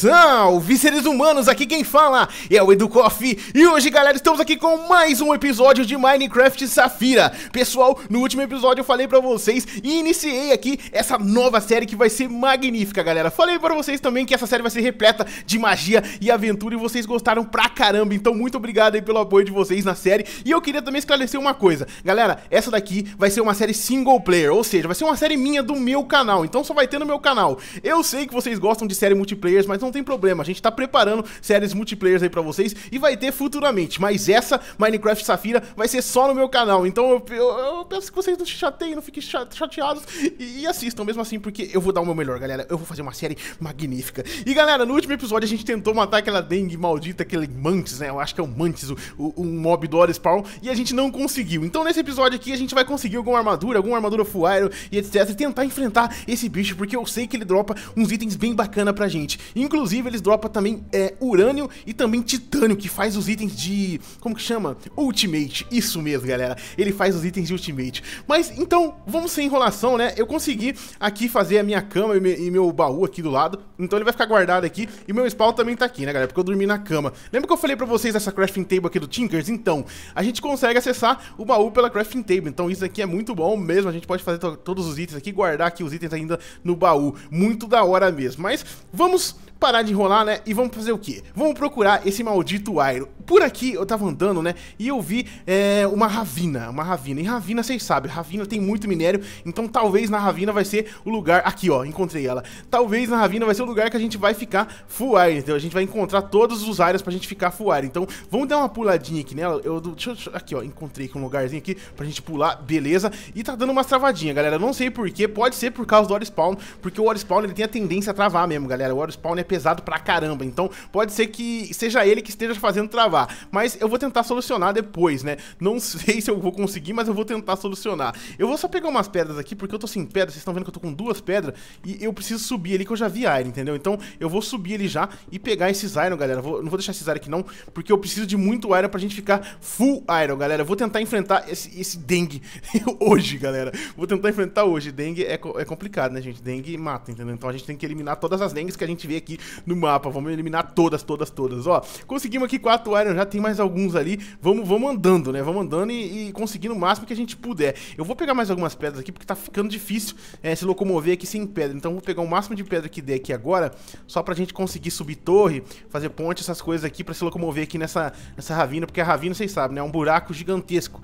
Salve seres humanos, aqui quem fala é o EduCoff E hoje galera, estamos aqui com mais um episódio de Minecraft Safira Pessoal, no último episódio eu falei pra vocês e iniciei aqui essa nova série que vai ser magnífica galera Falei pra vocês também que essa série vai ser repleta de magia e aventura E vocês gostaram pra caramba, então muito obrigado aí pelo apoio de vocês na série E eu queria também esclarecer uma coisa Galera, essa daqui vai ser uma série single player, ou seja, vai ser uma série minha do meu canal Então só vai ter no meu canal Eu sei que vocês gostam de série multiplayer, mas não tem tem problema. A gente tá preparando séries multiplayers aí pra vocês e vai ter futuramente. Mas essa, Minecraft Safira, vai ser só no meu canal. Então eu, eu, eu peço que vocês não se chateiem, não fiquem chateados e, e assistam mesmo assim, porque eu vou dar o meu melhor, galera. Eu vou fazer uma série magnífica. E galera, no último episódio a gente tentou matar aquela dengue maldita, aquele mantis, né? Eu acho que é um mantis, o, o, um mob do spawn, e a gente não conseguiu. Então nesse episódio aqui a gente vai conseguir alguma armadura, alguma armadura full e etc. E tentar enfrentar esse bicho, porque eu sei que ele dropa uns itens bem bacana pra gente. Inclusive Inclusive, eles dropam também é, urânio e também titânio, que faz os itens de... Como que chama? Ultimate. Isso mesmo, galera. Ele faz os itens de Ultimate. Mas, então, vamos sem enrolação, né? Eu consegui aqui fazer a minha cama e, me, e meu baú aqui do lado. Então ele vai ficar guardado aqui. E meu spawn também tá aqui, né, galera? Porque eu dormi na cama. Lembra que eu falei pra vocês dessa crafting table aqui do Tinkers? Então, a gente consegue acessar o baú pela crafting table. Então isso aqui é muito bom mesmo. A gente pode fazer todos os itens aqui, guardar aqui os itens ainda no baú. Muito da hora mesmo. Mas vamos parar de enrolar, né? E vamos fazer o quê? Vamos procurar esse maldito Iron. Por aqui eu tava andando, né? E eu vi é, uma ravina, uma ravina. E ravina, vocês sabem, ravina tem muito minério, então talvez na ravina vai ser o lugar... Aqui, ó, encontrei ela. Talvez na ravina vai ser o lugar que a gente vai ficar full Iron, então a gente vai encontrar todos os áreas pra gente ficar full Iron. Então vamos dar uma puladinha aqui nela. Eu, deixa, deixa, aqui, ó, encontrei aqui um lugarzinho aqui pra gente pular, beleza. E tá dando umas travadinhas, galera. não sei porquê, pode ser por causa do War Spawn, porque o War Spawn ele tem a tendência a travar mesmo, galera. O War Spawn é pesado pra caramba. Então pode ser que seja ele que esteja fazendo travar. Mas eu vou tentar solucionar depois, né? Não sei se eu vou conseguir, mas eu vou tentar solucionar. Eu vou só pegar umas pedras aqui, porque eu tô sem pedra. Vocês estão vendo que eu tô com duas pedras. E eu preciso subir ali, que eu já vi iron, entendeu? Então eu vou subir ali já e pegar esses iron, galera. Vou, não vou deixar esses iron aqui não, porque eu preciso de muito iron pra gente ficar full iron, galera. Eu vou tentar enfrentar esse, esse dengue hoje, galera. Vou tentar enfrentar hoje. Dengue é, é complicado, né, gente? Dengue mata, entendeu? Então a gente tem que eliminar todas as dengues que a gente vê aqui no mapa. Vamos eliminar todas, todas, todas. Ó, conseguimos aqui quatro Iron, já tem mais alguns ali. Vamos, vamos andando, né? Vamos andando e, e conseguindo o máximo que a gente puder. Eu vou pegar mais algumas pedras aqui, porque tá ficando difícil é, se locomover aqui sem pedra. Então vou pegar o máximo de pedra que der aqui agora, só pra gente conseguir subir torre, fazer ponte, essas coisas aqui, pra se locomover aqui nessa, nessa ravina, porque a ravina, vocês sabem, né? É um buraco gigantesco.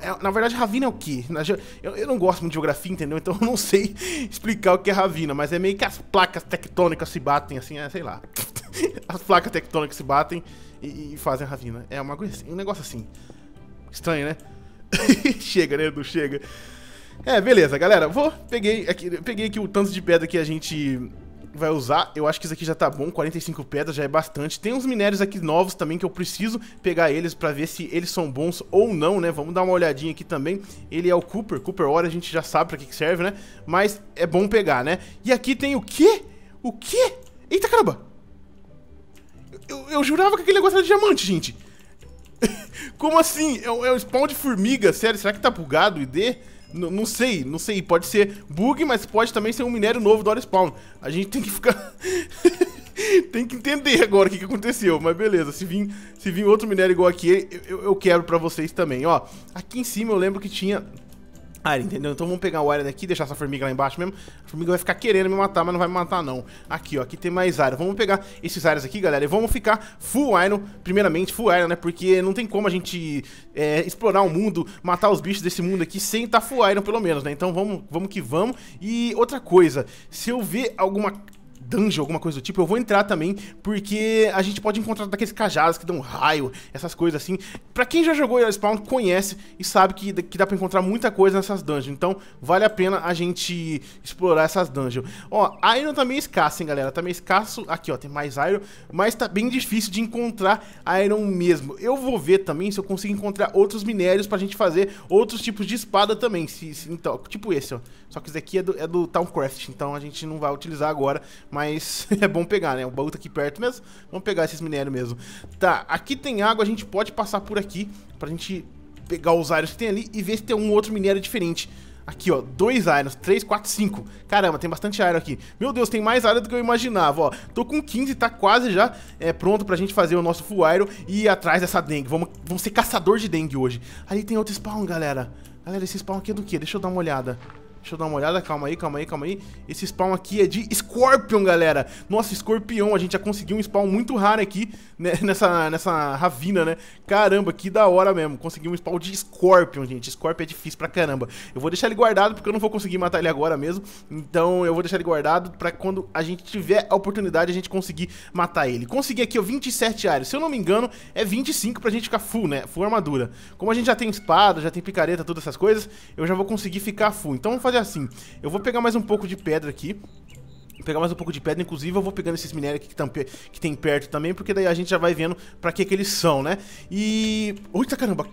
É, é na verdade, ravina é o quê? Eu, eu não gosto muito de geografia, entendeu? Então eu não sei explicar o que é ravina, mas é meio que as placas tectônicas se batem, assim, é, sei lá. As placas tectônicas se batem e, e fazem a ravina. É uma coisa assim, um negócio assim. Estranho, né? chega, né? Edu? chega. É, beleza, galera. Vou. Peguei aqui, peguei aqui o tanto de pedra que a gente vai usar. Eu acho que isso aqui já tá bom. 45 pedras já é bastante. Tem uns minérios aqui novos também que eu preciso pegar eles pra ver se eles são bons ou não, né? Vamos dar uma olhadinha aqui também. Ele é o Cooper. Cooper Ore a gente já sabe pra que serve, né? Mas é bom pegar, né? E aqui tem o quê? O quê? Eita caramba! Eu, eu jurava que aquele negócio era diamante, gente. Como assim? É, é um spawn de formiga, sério? Será que tá bugado o ID? N não sei, não sei. Pode ser bug, mas pode também ser um minério novo do hora spawn. A gente tem que ficar... tem que entender agora o que, que, aconteceu. Mas beleza, se vir, se vir outro minério igual aqui, eu, eu, eu quebro pra vocês também. Ó, aqui em cima eu lembro que tinha área, ah, entendeu? Então vamos pegar o área daqui, deixar essa formiga lá embaixo mesmo. A formiga vai ficar querendo me matar, mas não vai me matar não. Aqui, ó, aqui tem mais área. Vamos pegar esses áreas aqui, galera, e vamos ficar full iron, primeiramente, full iron, né? Porque não tem como a gente é, explorar o mundo, matar os bichos desse mundo aqui sem estar tá full iron, pelo menos, né? Então vamos, vamos que vamos. E outra coisa, se eu ver alguma dungeon, alguma coisa do tipo, eu vou entrar também, porque a gente pode encontrar daqueles cajados que dão raio, essas coisas assim. Pra quem já jogou Spawn, conhece e sabe que, que dá pra encontrar muita coisa nessas dungeons. Então, vale a pena a gente explorar essas dungeons. Ó, Iron tá meio escasso, hein, galera? Tá meio escasso. Aqui, ó, tem mais Iron, mas tá bem difícil de encontrar Iron mesmo. Eu vou ver também se eu consigo encontrar outros minérios pra gente fazer outros tipos de espada também. Se, se então, tipo esse, ó. Só que esse aqui é do, é do Towncraft, então a gente não vai utilizar agora, mas mas é bom pegar, né? O baú tá aqui perto mesmo. Vamos pegar esses minérios mesmo. Tá, aqui tem água, a gente pode passar por aqui pra gente pegar os áreas que tem ali e ver se tem um outro minério diferente. Aqui, ó, dois irons, três, quatro, cinco. Caramba, tem bastante iron aqui. Meu Deus, tem mais iron do que eu imaginava, ó. Tô com 15, tá quase já é, pronto pra gente fazer o nosso full iron e ir atrás dessa dengue. Vamos, vamos ser caçador de dengue hoje. Ali tem outro spawn, galera. Galera, esse spawn aqui é do quê? Deixa eu dar uma olhada. Deixa eu dar uma olhada, calma aí, calma aí, calma aí. Esse spawn aqui é de Scorpion, galera. Nossa, Escorpião, a gente já conseguiu um spawn muito raro aqui né? nessa, nessa ravina, né? Caramba, que da hora mesmo. Conseguiu um spawn de Scorpion, gente. Scorpion é difícil pra caramba. Eu vou deixar ele guardado porque eu não vou conseguir matar ele agora mesmo. Então eu vou deixar ele guardado pra quando a gente tiver a oportunidade a gente conseguir matar ele. Consegui aqui, ó, 27 áreas. Se eu não me engano, é 25 pra gente ficar full, né? Full armadura. Como a gente já tem espada, já tem picareta, todas essas coisas, eu já vou conseguir ficar full. Então vamos fazer é assim. Eu vou pegar mais um pouco de pedra aqui. Vou pegar mais um pouco de pedra, inclusive eu vou pegando esses minérios aqui que, tão, que tem perto também, porque daí a gente já vai vendo pra que que eles são, né? E... Eita tá caramba!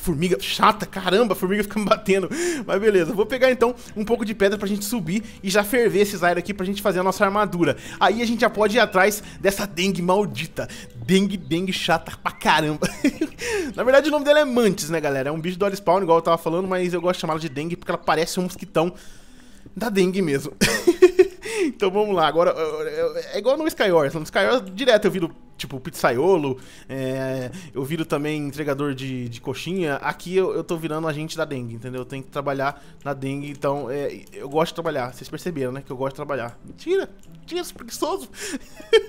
Formiga chata, caramba, a formiga fica me batendo. Mas beleza, vou pegar então um pouco de pedra pra gente subir e já ferver esses aires aqui pra gente fazer a nossa armadura. Aí a gente já pode ir atrás dessa dengue maldita. Dengue, dengue chata pra caramba. Na verdade o nome dela é Mantis, né galera? É um bicho do spawn, igual eu tava falando, mas eu gosto de chamá-la de dengue porque ela parece um mosquitão da dengue mesmo. então vamos lá, agora é igual no Skywars. No Skywars direto eu viro tipo pizzaiolo, é, eu viro também entregador de, de coxinha. Aqui eu, eu tô virando agente da dengue, entendeu? Eu tenho que trabalhar na dengue, então é, eu gosto de trabalhar. Vocês perceberam, né? Que eu gosto de trabalhar. Mentira! Mentira, sou preguiçoso!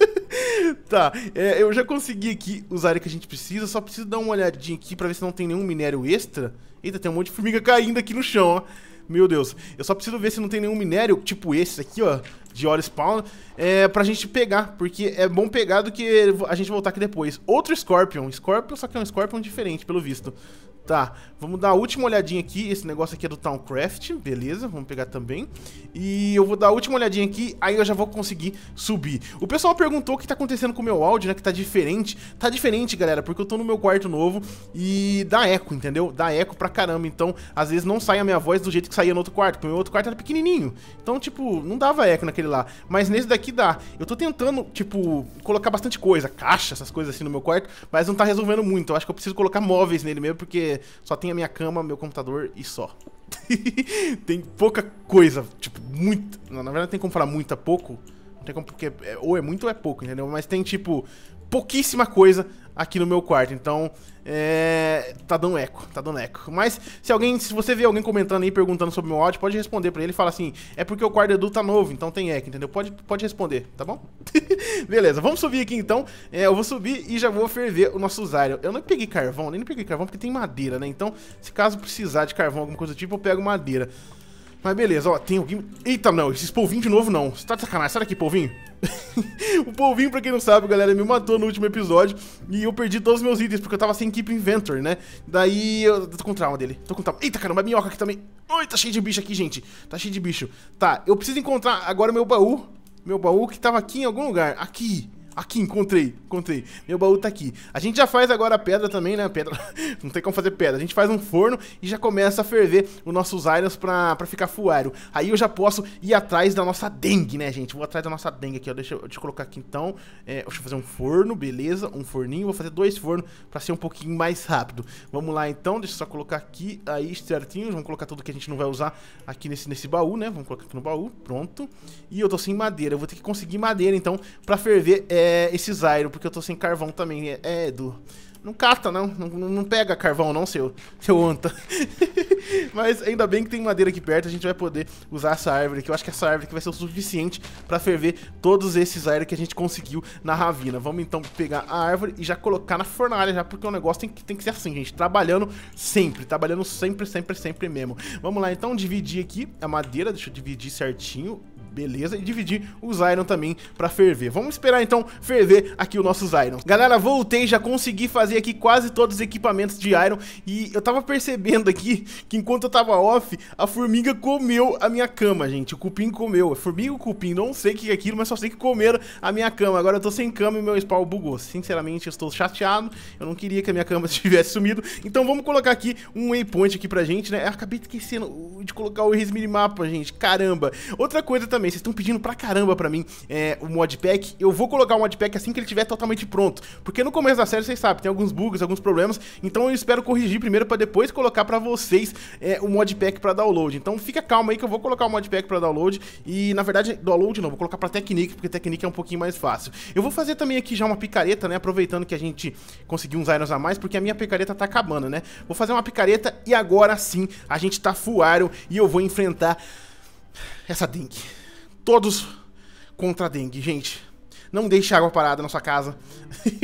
tá, é, eu já consegui aqui usar o que a gente precisa, só preciso dar uma olhadinha aqui pra ver se não tem nenhum minério extra. Eita, tem um monte de formiga caindo aqui no chão, ó. Meu Deus. Eu só preciso ver se não tem nenhum minério, tipo esse aqui, ó, de hora Spawn, é, pra gente pegar, porque é bom pegar do que a gente voltar aqui depois. Outro Scorpion. Scorpion, só que é um Scorpion diferente, pelo visto. Tá, vamos dar a última olhadinha aqui. Esse negócio aqui é do Towncraft, beleza, vamos pegar também. E eu vou dar a última olhadinha aqui, aí eu já vou conseguir subir. O pessoal perguntou o que tá acontecendo com o meu áudio, né, que tá diferente. Tá diferente, galera, porque eu tô no meu quarto novo e dá eco, entendeu? Dá eco pra caramba, então às vezes não sai a minha voz do jeito que saía no outro quarto, porque o meu outro quarto era pequenininho. Então, tipo, não dava eco naquele lá, mas nesse daqui dá. Eu tô tentando, tipo, colocar bastante coisa, caixa, essas coisas assim no meu quarto, mas não tá resolvendo muito. Eu acho que eu preciso colocar móveis nele mesmo, porque só tem a minha cama, meu computador e só. tem pouca coisa, tipo, muito. Na verdade, tem como falar muito a pouco. Não tem como, porque é, ou é muito ou é pouco, entendeu? Mas tem, tipo, pouquíssima coisa aqui no meu quarto. Então, é, tá dando eco, tá dando eco. Mas se alguém, se você vê alguém comentando aí, perguntando sobre o meu áudio, pode responder para ele e falar assim: é porque o quarto do Edu tá novo, então tem eco, entendeu? Pode, pode responder, tá bom? Beleza, vamos subir aqui então. É, eu vou subir e já vou ferver o nosso usuário Eu não peguei carvão, nem peguei carvão porque tem madeira, né? Então, se caso precisar de carvão, alguma coisa do tipo, eu pego madeira. Mas beleza, ó, tem alguém... Eita, não, esses polvinhos de novo não. Você tá de sacanagem, sai daqui, polvinho. o polvinho, pra quem não sabe, galera, me matou no último episódio e eu perdi todos os meus itens, porque eu tava sem Keep inventor, né? Daí eu tô com trauma dele, tô com trauma. Eita, caramba, a minhoca aqui também. Oi, tá cheio de bicho aqui, gente. Tá cheio de bicho. Tá, eu preciso encontrar agora meu baú. Meu baú que tava aqui em algum lugar. Aqui. Aqui, encontrei, encontrei. Meu baú tá aqui. A gente já faz agora a pedra também, né? Pedra. Não tem como fazer pedra. A gente faz um forno e já começa a ferver os nossos irons pra, pra ficar fuário. Aí eu já posso ir atrás da nossa dengue, né, gente? Vou atrás da nossa dengue aqui, ó. Deixa, eu te colocar aqui então. É, deixa eu fazer um forno, beleza. Um forninho. Vou fazer dois fornos pra ser um pouquinho mais rápido. Vamos lá então. Deixa eu só colocar aqui, aí certinho. Vamos colocar tudo que a gente não vai usar aqui nesse, nesse baú, né? Vamos colocar aqui no baú. Pronto. E eu tô sem madeira. Eu vou ter que conseguir madeira então pra ferver. É, é, esse Zyro, porque eu tô sem carvão também. É, é Edu. Não cata, não. não. Não, pega carvão, não, seu, seu anta. Mas ainda bem que tem madeira aqui perto, a gente vai poder usar essa árvore aqui. Eu acho que essa árvore aqui vai ser o suficiente para ferver todos esses aéreos que a gente conseguiu na ravina. Vamos então pegar a árvore e já colocar na fornalha, já porque o negócio tem que, tem que ser assim, gente. Trabalhando sempre, trabalhando sempre, sempre, sempre mesmo. Vamos lá, então dividir aqui a madeira. Deixa eu dividir certinho. Beleza? E dividir os Iron também pra ferver. Vamos esperar então ferver aqui os nossos Iron. Galera, voltei, já consegui fazer aqui quase todos os equipamentos de Iron. E eu tava percebendo aqui que enquanto eu tava off, a formiga comeu a minha cama, gente. O cupim comeu. É formiga ou cupim? Não sei o que é aquilo, mas só sei que comeram a minha cama. Agora eu tô sem cama e meu spawn bugou. Sinceramente, eu estou chateado. Eu não queria que a minha cama tivesse sumido. Então vamos colocar aqui um waypoint aqui pra gente, né? Eu acabei esquecendo de colocar o mapa gente. Caramba. Outra coisa também também. Vocês estão pedindo pra caramba pra mim é, o modpack. Eu vou colocar o modpack assim que ele estiver totalmente pronto. Porque no começo da série, vocês sabem, tem alguns bugs, alguns problemas. Então eu espero corrigir primeiro pra depois colocar pra vocês é, o modpack pra download. Então fica calma aí que eu vou colocar o modpack pra download. E na verdade, download não, vou colocar pra Technique, porque Technique é um pouquinho mais fácil. Eu vou fazer também aqui já uma picareta, né? Aproveitando que a gente conseguiu uns irons a mais, porque a minha picareta tá acabando, né? Vou fazer uma picareta e agora sim a gente tá full iron e eu vou enfrentar essa Dink todos contra a dengue, gente. Não deixe água parada na sua casa.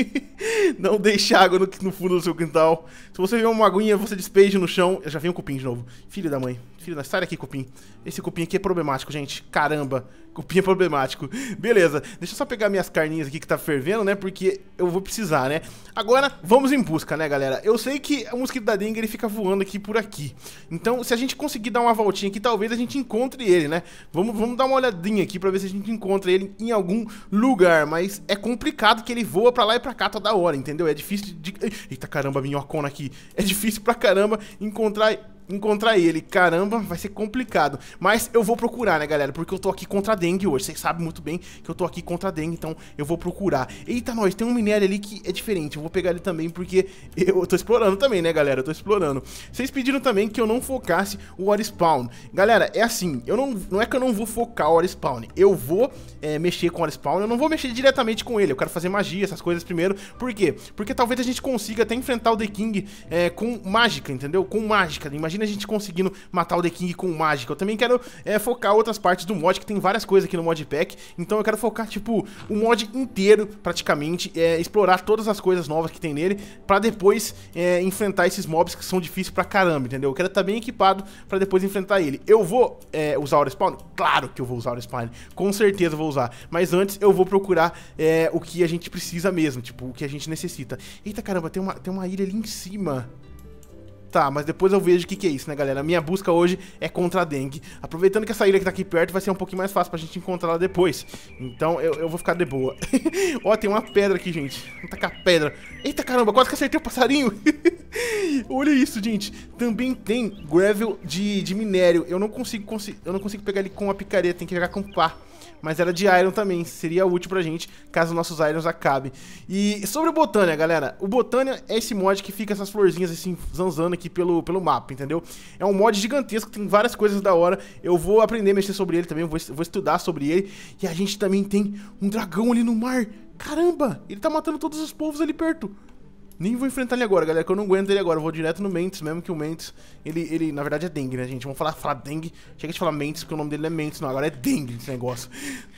não deixe água no, no, fundo do seu quintal. Se você vê uma aguinha, você despeje no chão. Eu já vem um cupim de novo. Filho da mãe filho, não, né? sai daqui, cupim. Esse cupim aqui é problemático, gente. Caramba, cupim é problemático. Beleza, deixa eu só pegar minhas carninhas aqui que tá fervendo, né? Porque eu vou precisar, né? Agora, vamos em busca, né, galera? Eu sei que o mosquito da dengue, ele fica voando aqui por aqui. Então, se a gente conseguir dar uma voltinha aqui, talvez a gente encontre ele, né? Vamos, vamos dar uma olhadinha aqui pra ver se a gente encontra ele em algum lugar. Mas é complicado que ele voa pra lá e pra cá toda hora, entendeu? É difícil de... Eita, caramba, minhocona aqui. É difícil pra caramba encontrar encontrar ele. Caramba, vai ser complicado. Mas eu vou procurar, né, galera? Porque eu tô aqui contra a dengue hoje. Vocês sabem muito bem que eu tô aqui contra a dengue, então eu vou procurar. Eita, nós, tem um minério ali que é diferente. Eu vou pegar ele também porque eu tô explorando também, né, galera? Eu tô explorando. Vocês pediram também que eu não focasse o hora spawn. Galera, é assim, eu não, não é que eu não vou focar o hora spawn. Eu vou é, mexer com o hora spawn. Eu não vou mexer diretamente com ele. Eu quero fazer magia, essas coisas primeiro. Por quê? Porque talvez a gente consiga até enfrentar o The King é, com mágica, entendeu? Com mágica, imagina imagina a gente conseguindo matar o The King com mágica. Eu também quero é, focar outras partes do mod, que tem várias coisas aqui no modpack. Então eu quero focar, tipo, o mod inteiro, praticamente, é, explorar todas as coisas novas que tem nele, pra depois é, enfrentar esses mobs que são difíceis pra caramba, entendeu? Eu quero estar tá bem equipado pra depois enfrentar ele. Eu vou é, usar o respawn? Claro que eu vou usar o respawn, com certeza vou usar. Mas antes eu vou procurar é, o que a gente precisa mesmo, tipo, o que a gente necessita. Eita caramba, tem uma, tem uma ilha ali em cima tá, mas depois eu vejo o que, que é isso, né, galera? A minha busca hoje é contra a dengue. Aproveitando que essa ilha que tá aqui perto vai ser um pouquinho mais fácil pra gente encontrar ela depois. Então eu, eu vou ficar de boa. Ó, tem uma pedra aqui, gente. Vamos tacar pedra. Eita caramba, quase que acertei o passarinho. Olha isso, gente. Também tem gravel de, de minério. Eu não consigo, consi eu não consigo pegar ele com a picareta, tem que jogar com pá mas era de Iron também, seria útil pra gente caso nossos Irons acabem. E sobre o Botânia, galera, o Botânia é esse mod que fica essas florzinhas assim, zanzando aqui pelo, pelo mapa, entendeu? É um mod gigantesco, tem várias coisas da hora, eu vou aprender a mexer sobre ele também, vou, vou estudar sobre ele, e a gente também tem um dragão ali no mar, caramba, ele tá matando todos os povos ali perto. Nem vou enfrentar ele agora, galera, que eu não aguento ele agora. Eu vou direto no Mentes, mesmo que o Mentes, ele, ele na verdade é Dengue, né, gente? Vamos falar, falar Dengue. Chega de falar Mentes, porque o nome dele não é Mentes, não. Agora é Dengue esse negócio.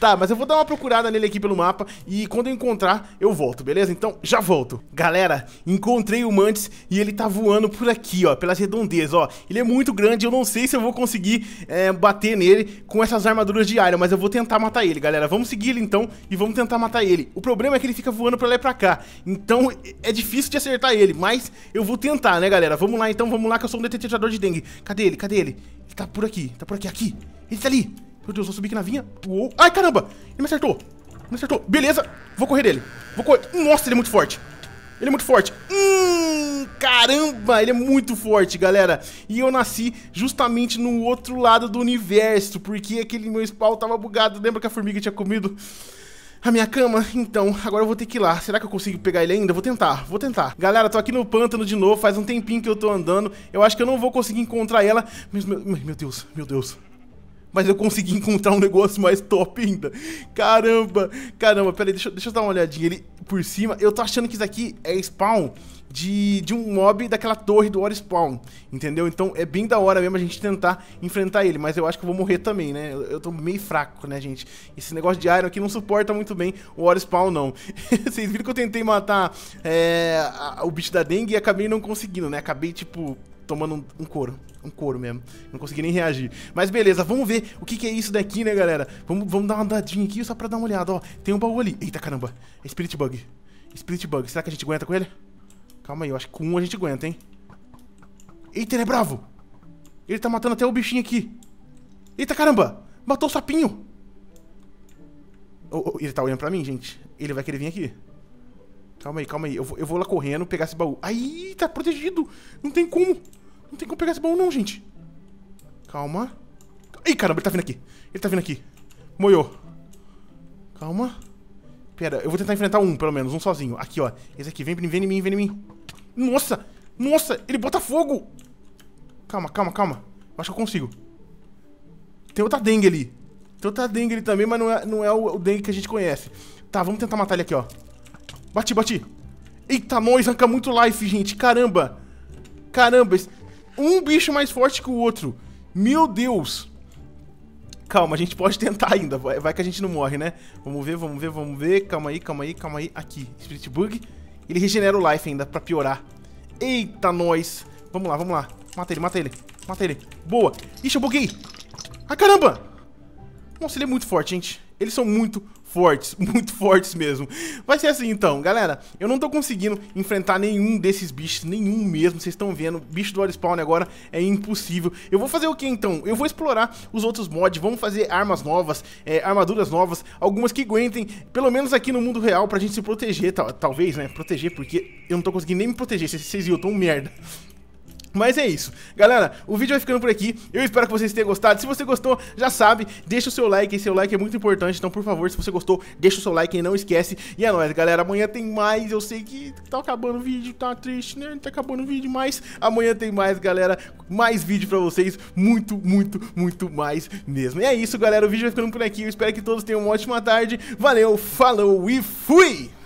Tá, mas eu vou dar uma procurada nele aqui pelo mapa e quando eu encontrar, eu volto, beleza? Então, já volto. Galera, encontrei o Mantis e ele tá voando por aqui, ó, pelas redondezas, ó. Ele é muito grande, eu não sei se eu vou conseguir é, bater nele com essas armaduras de área, mas eu vou tentar matar ele, galera. Vamos seguir ele então e vamos tentar matar ele. O problema é que ele fica voando pra lá e pra cá, então é difícil difícil de acertar ele, mas eu vou tentar, né, galera? Vamos lá, então, vamos lá, que eu sou um detetizador de dengue. Cadê ele? Cadê ele? Ele tá por aqui, tá por aqui, aqui. Ele tá ali. Meu Deus, vou subir aqui na vinha. Uou. Ai, caramba! Ele me acertou. me acertou. Beleza, vou correr dele. Vou correr. Nossa, ele é muito forte. Ele é muito forte. Hum, caramba, ele é muito forte, galera. E eu nasci justamente no outro lado do universo, porque aquele meu spawn tava bugado. Lembra que a formiga tinha comido? A minha cama? Então, agora eu vou ter que ir lá. Será que eu consigo pegar ele ainda? Vou tentar, vou tentar. Galera, tô aqui no pântano de novo, faz um tempinho que eu tô andando. Eu acho que eu não vou conseguir encontrar ela. Meu, meu, meu Deus, meu Deus. Mas eu consegui encontrar um negócio mais top ainda. Caramba, caramba. Pera aí, deixa, deixa eu dar uma olhadinha ali por cima. Eu tô achando que isso aqui é spawn de, de um mob daquela torre do War Spawn, entendeu? Então é bem da hora mesmo a gente tentar enfrentar ele, mas eu acho que eu vou morrer também, né? Eu, eu tô meio fraco, né, gente? Esse negócio de Iron aqui não suporta muito bem o War Spawn, não. Vocês viram que eu tentei matar é, a, o bicho da dengue e acabei não conseguindo, né? Acabei, tipo, tomando um, um couro. Um couro mesmo. Não consegui nem reagir. Mas beleza, vamos ver o que, que é isso daqui, né, galera? Vamos, vamos dar uma andadinha aqui só pra dar uma olhada, ó. Tem um baú ali. Eita, caramba. É Spirit Bug. Spirit Bug. Será que a gente aguenta com ele? Calma aí, eu acho que com um a gente aguenta, hein? Eita, ele é bravo! Ele tá matando até o bichinho aqui. Eita, caramba! Matou o sapinho! Oh, oh, ele tá olhando pra mim, gente. Ele vai querer vir aqui. Calma aí, calma aí. Eu vou, eu vou lá correndo pegar esse baú. Aí, tá protegido! Não tem como! Não tem como pegar esse baú não, gente. Calma. Ih, caramba, ele tá vindo aqui. Ele tá vindo aqui. Moiou. Calma. Pera, eu vou tentar enfrentar um, pelo menos. Um sozinho. Aqui, ó. Esse aqui. Vem, vem em mim, vem em mim. Nossa! Nossa! Ele bota fogo! Calma, calma, calma. Acho que eu consigo. Tem outra dengue ali. Tem outra dengue ali também, mas não é, não é o, o dengue que a gente conhece. Tá, vamos tentar matar ele aqui, ó. Bati, bati. Eita, nós arranca muito life, gente. Caramba. Caramba. Um bicho mais forte que o outro. Meu Deus. Calma, a gente pode tentar ainda. Vai, vai que a gente não morre, né? Vamos ver, vamos ver, vamos ver. Calma aí, calma aí, calma aí. Aqui, Spirit Bug. Ele regenera o life ainda, pra piorar. Eita, nós. Vamos lá, vamos lá. Mata ele, mata ele. Mata ele. Boa. Ixi, eu buguei. A caramba. Nossa, ele é muito forte, gente. Eles são muito fortes, muito fortes mesmo. Vai ser assim então, galera. Eu não tô conseguindo enfrentar nenhum desses bichos, nenhum mesmo. Vocês estão vendo, bicho do spawn agora é impossível. Eu vou fazer o que então? Eu vou explorar os outros mods, vamos fazer armas novas, é, armaduras novas, algumas que aguentem, pelo menos aqui no mundo real, pra gente se proteger, talvez, né? Proteger, porque eu não tô conseguindo nem me proteger, vocês viram, eu tô um merda. Mas é isso. Galera, o vídeo vai ficando por aqui. Eu espero que vocês tenham gostado. Se você gostou, já sabe, deixa o seu like. Seu like é muito importante. Então, por favor, se você gostou, deixa o seu like e não esquece. E é nóis, galera. Amanhã tem mais. Eu sei que tá acabando o vídeo, tá triste, né? Tá acabando o vídeo, mas amanhã tem mais, galera. Mais vídeo pra vocês. Muito, muito, muito mais mesmo. E é isso, galera. O vídeo vai ficando por aqui. Eu espero que todos tenham uma ótima tarde. Valeu, falou e fui!